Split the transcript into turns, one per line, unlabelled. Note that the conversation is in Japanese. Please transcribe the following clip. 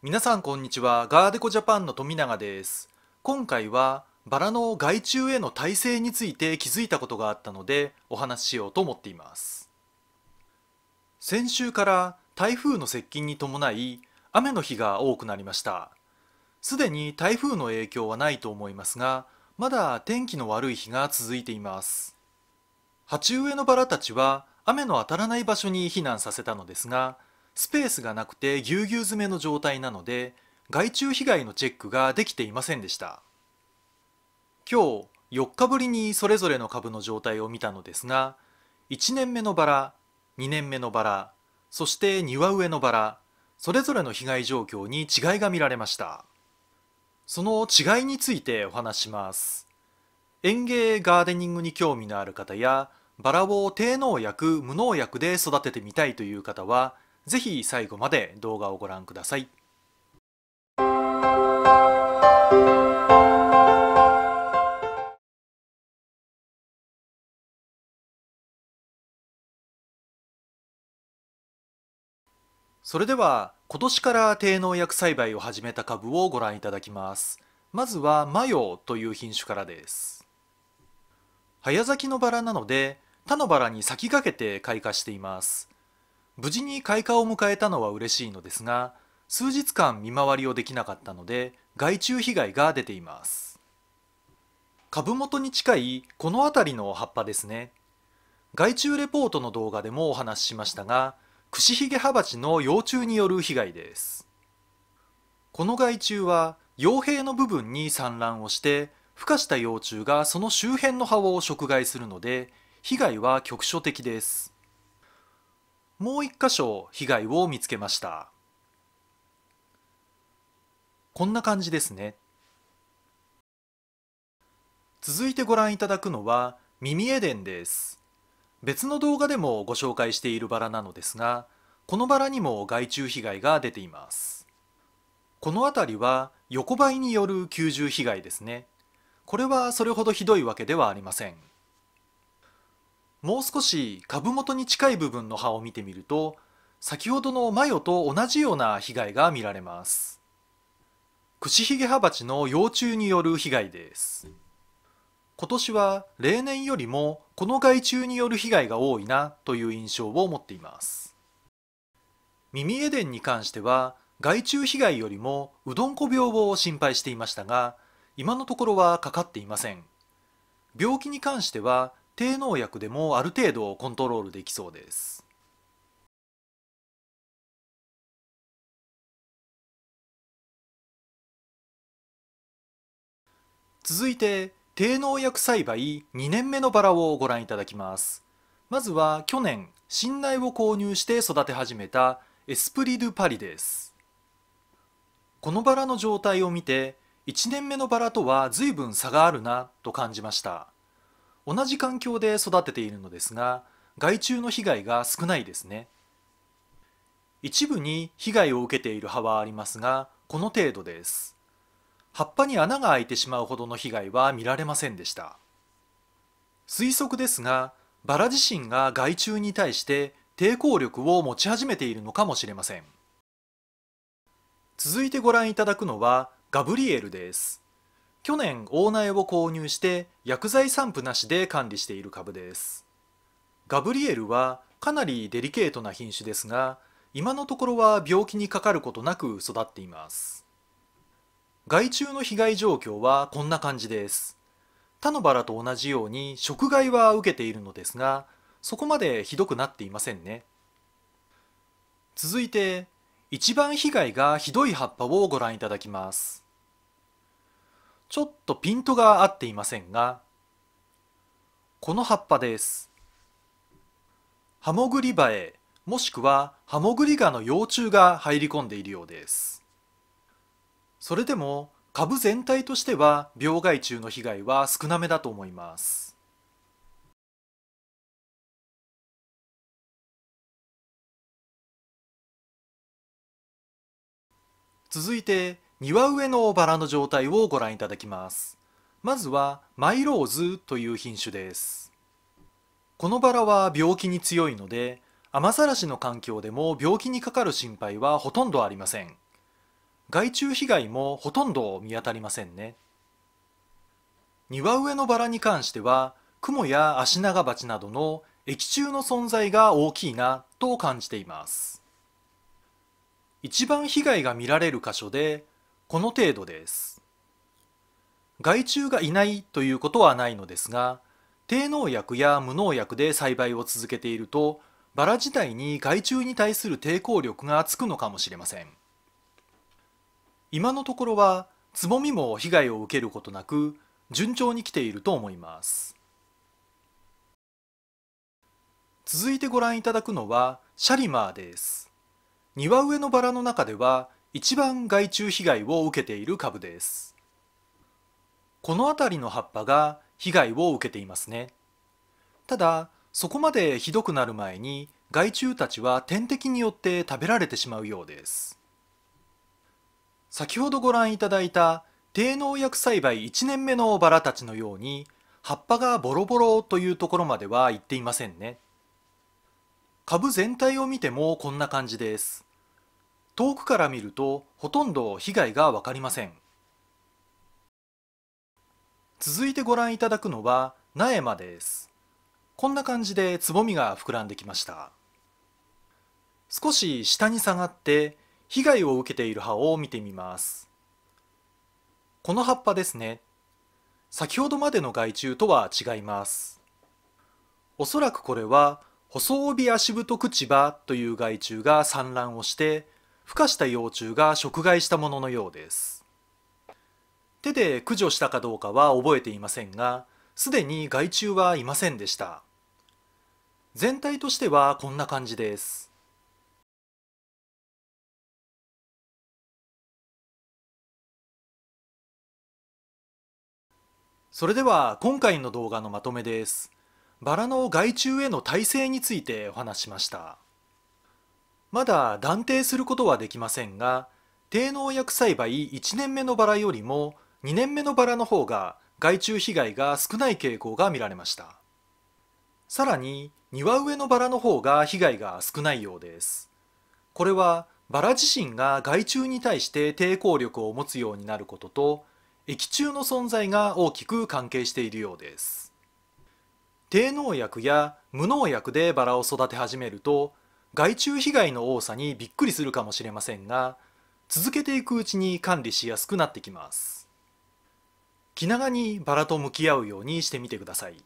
皆さんこんにちはガーデコジャパンの富永です今回はバラの害虫への耐性について気づいたことがあったのでお話ししようと思っています先週から台風の接近に伴い雨の日が多くなりましたすでに台風の影響はないと思いますがまだ天気の悪い日が続いています鉢植えのバラたちは雨の当たらない場所に避難させたのですがスペースがなくてぎゅうぎゅう詰めの状態なので害虫被害のチェックができていませんでした今日4日ぶりにそれぞれの株の状態を見たのですが1年目のバラ2年目のバラそして庭植えのバラそれぞれの被害状況に違いが見られましたその違いについてお話します園芸ガーデニングに興味のある方やバラを低農薬無農薬で育ててみたいという方はぜひ最後まで動画をご覧ください。それでは今年から低農薬栽培を始めた株をご覧いただきますまずはマヨという品種からです早咲きのバラなので他のバラに先駆けて開花しています無事に開花を迎えたのは嬉しいのですが数日間見回りをできなかったので害虫被害が出ています株元に近いこの辺りの葉っぱですね害虫レポートの動画でもお話ししましたがクシヒゲハバチの幼虫による被害ですこの害虫は傭兵の部分に産卵をして孵化した幼虫がその周辺の葉を食害するので被害は局所的ですもう1箇所被害を見つけましたこんな感じですね続いてご覧いただくのは耳エデンです別の動画でもご紹介しているバラなのですがこのバラにも害虫被害が出ていますこの辺りは横ばいによる吸獣被害ですねこれはそれほどひどいわけではありませんもう少し株元に近い部分の葉を見てみると先ほどのマヨと同じような被害が見られますクひげハバチの幼虫による被害です今年は例年よりもこの害虫による被害が多いなという印象を持っています耳エデンに関しては害虫被害よりもうどんこ病を心配していましたが今のところはかかっていません病気に関しては低農薬でもある程度コントロールできそうです。続いて低農薬栽培2年目のバラをご覧いただきますまずは去年新苗を購入して育て始めたエスプリドゥパリですこのバラの状態を見て1年目のバラとは随分差があるなと感じました同じ環境で育てているのですが害虫の被害が少ないですね一部に被害を受けている葉はありますがこの程度です葉っぱに穴が開いてしまうほどの被害は見られませんでした推測ですがバラ自身が害虫に対して抵抗力を持ち始めているのかもしれません続いてご覧いただくのはガブリエルです去年大苗を購入して薬剤散布なしで管理している株ですガブリエルはかなりデリケートな品種ですが今のところは病気にかかることなく育っています害虫の被害状況はこんな感じです他のバラと同じように食害は受けているのですがそこまでひどくなっていませんね続いて一番被害がひどい葉っぱをご覧いただきますちょっとピントが合っていませんが、この葉っぱです。ハモグリバエもしくはハモグリガの幼虫が入り込んでいるようです。それでも株全体としては病害虫の被害は少なめだと思います。続いて庭植えのバラの状態をご覧いただきますまずはマイローズという品種ですこのバラは病気に強いので雨ざらしの環境でも病気にかかる心配はほとんどありません害虫被害もほとんど見当たりませんね庭植えのバラに関してはクモやアシナガバチなどの液中の存在が大きいなと感じています一番被害が見られる箇所でこの程度です害虫がいないということはないのですが低農薬や無農薬で栽培を続けているとバラ自体に害虫に対する抵抗力がつくのかもしれません今のところはつぼみも被害を受けることなく順調に来ていると思います続いてご覧いただくのはシャリマーです庭植えのバラの中では一番害虫被害を受けている株ですこの辺りの葉っぱが被害を受けていますねただそこまでひどくなる前に害虫たちは天敵によって食べられてしまうようです先ほどご覧いただいた低農薬栽培1年目のバラたちのように葉っぱがボロボロというところまでは行っていませんね株全体を見てもこんな感じです遠くから見るとほとんど被害が分かりません続いてご覧いただくのは苗間ですこんな感じでつぼみが膨らんできました少し下に下がって被害を受けている葉を見てみますこの葉っぱですね先ほどまでの害虫とは違いますおそらくこれは細帯足太く口葉という害虫が産卵をして孵化した幼虫が食害したもののようです手で駆除したかどうかは覚えていませんがすでに害虫はいませんでした全体としてはこんな感じですそれでは今回の動画のまとめですバラの害虫への耐性についてお話しましたまだ断定することはできませんが低農薬栽培1年目のバラよりも2年目のバラの方が害虫被害が少ない傾向が見られましたさらに庭植えのバラの方が被害が少ないようですこれはバラ自身が害虫に対して抵抗力を持つようになることと液中の存在が大きく関係しているようです低農薬や無農薬でバラを育て始めると害虫被害の多さにびっくりするかもしれませんが続けていくうちに管理しやすくなってきます気長にバラと向き合うようにしてみてください